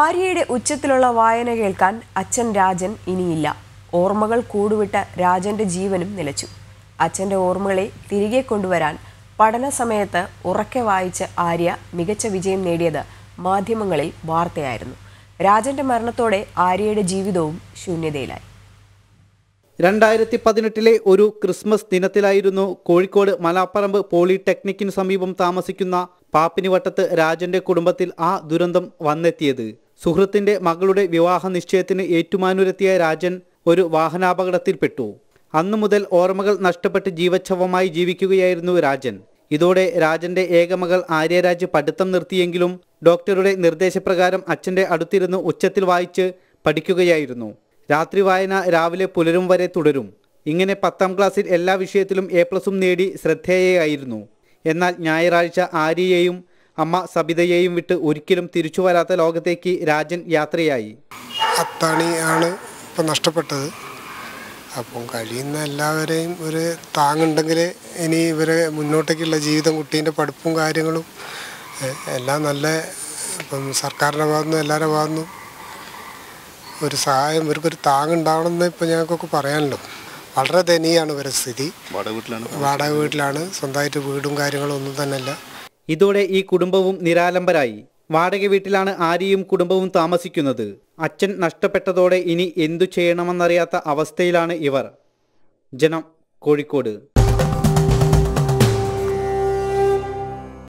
ആര്യയുടെ ഉച്ചത്തിലുള്ള വായന കേൾക്കാൻ അച്ഛൻ രാജൻ ഇനിയില്ല ഓർമ്മകൾ കൂടുവിട്ട രാജന്റെ ജീവനും നിലച്ചു അച്ഛൻ്റെ ഓർമ്മകളെ തിരികെ കൊണ്ടുവരാൻ പഠന സമയത്ത് ഉറക്കെ വായിച്ച ആര്യ മികച്ച വിജയം നേടിയത് മാധ്യമങ്ങളിൽ വാർത്തയായിരുന്നു രാജന്റെ മരണത്തോടെ ആര്യയുടെ ജീവിതവും ശൂന്യതയിലായി രണ്ടായിരത്തി പതിനെട്ടിലെ ഒരു ക്രിസ്മസ് ദിനത്തിലായിരുന്നു കോഴിക്കോട് മലാപ്പറമ്പ് പോളിടെക്നിക്കിന് സമീപം താമസിക്കുന്ന പാപ്പിനിവട്ടത്ത് രാജന്റെ കുടുംബത്തിൽ ആ ദുരന്തം വന്നെത്തിയത് സുഹൃത്തിന്റെ മകളുടെ വിവാഹ നിശ്ചയത്തിന് ഏറ്റുമാനൂരെത്തിയ രാജൻ ഒരു വാഹനാപകടത്തിൽപ്പെട്ടു അന്നു മുതൽ ഓർമ്മകൾ നഷ്ടപ്പെട്ട് ജീവച്ഛവമായി ജീവിക്കുകയായിരുന്നു രാജൻ ഇതോടെ രാജന്റെ ഏകമകൾ ആര്യരാജ് പഠിത്തം നിർത്തിയെങ്കിലും ഡോക്ടറുടെ നിർദ്ദേശപ്രകാരം അച്ഛന്റെ അടുത്തിരുന്ന് ഉച്ചത്തിൽ വായിച്ച് പഠിക്കുകയായിരുന്നു രാത്രി വായന രാവിലെ പുലരും വരെ തുടരും ഇങ്ങനെ പത്താം ക്ലാസ്സിൽ എല്ലാ വിഷയത്തിലും എ പ്ലസും നേടി ശ്രദ്ധേയയായിരുന്നു എന്നാൽ ഞായറാഴ്ച ആര്യയെയും അമ്മ സബിതയെയും വിട്ട് ഒരിക്കലും തിരിച്ചു വരാത്ത ലോകത്തേക്ക് രാജൻ യാത്രയായി അത്താണിയാണ് ഇപ്പം നഷ്ടപ്പെട്ടത് അപ്പം കഴിയുന്ന എല്ലാവരെയും ഒരു താങ്ങുണ്ടെങ്കിൽ ഇനി ഇവരെ മുന്നോട്ടേക്കുള്ള ജീവിതം കുട്ടീൻ്റെ പഠിപ്പും കാര്യങ്ങളും എല്ലാം നല്ല ഇപ്പം സർക്കാരിൻ്റെ ഭാഗത്തുനിന്നും എല്ലാവരുടെ ഭാഗത്തുനിന്നും ഒരു സഹായം ഇവർക്ക് ഒരു താങ്ങുണ്ടാവണമെന്ന് ഇപ്പം ഞങ്ങൾക്കൊക്കെ പറയാനല്ലോ വളരെ ദയനീയമാണ് ഇവരുടെ സ്ഥിതി വാടക വീട്ടിലാണ് സ്വന്തമായിട്ട് വീടും കാര്യങ്ങളും ഒന്നും അല്ല ഇതോടെ ഈ കുടുംബവും നിരാലംബരായി വാടക വീട്ടിലാണ് ആര്യയും കുടുംബവും താമസിക്കുന്നത് അച്ഛൻ നഷ്ടപ്പെട്ടതോടെ ഇനി എന്തു ചെയ്യണമെന്നറിയാത്ത അവസ്ഥയിലാണ് ഇവർ ജനം കോഴിക്കോട്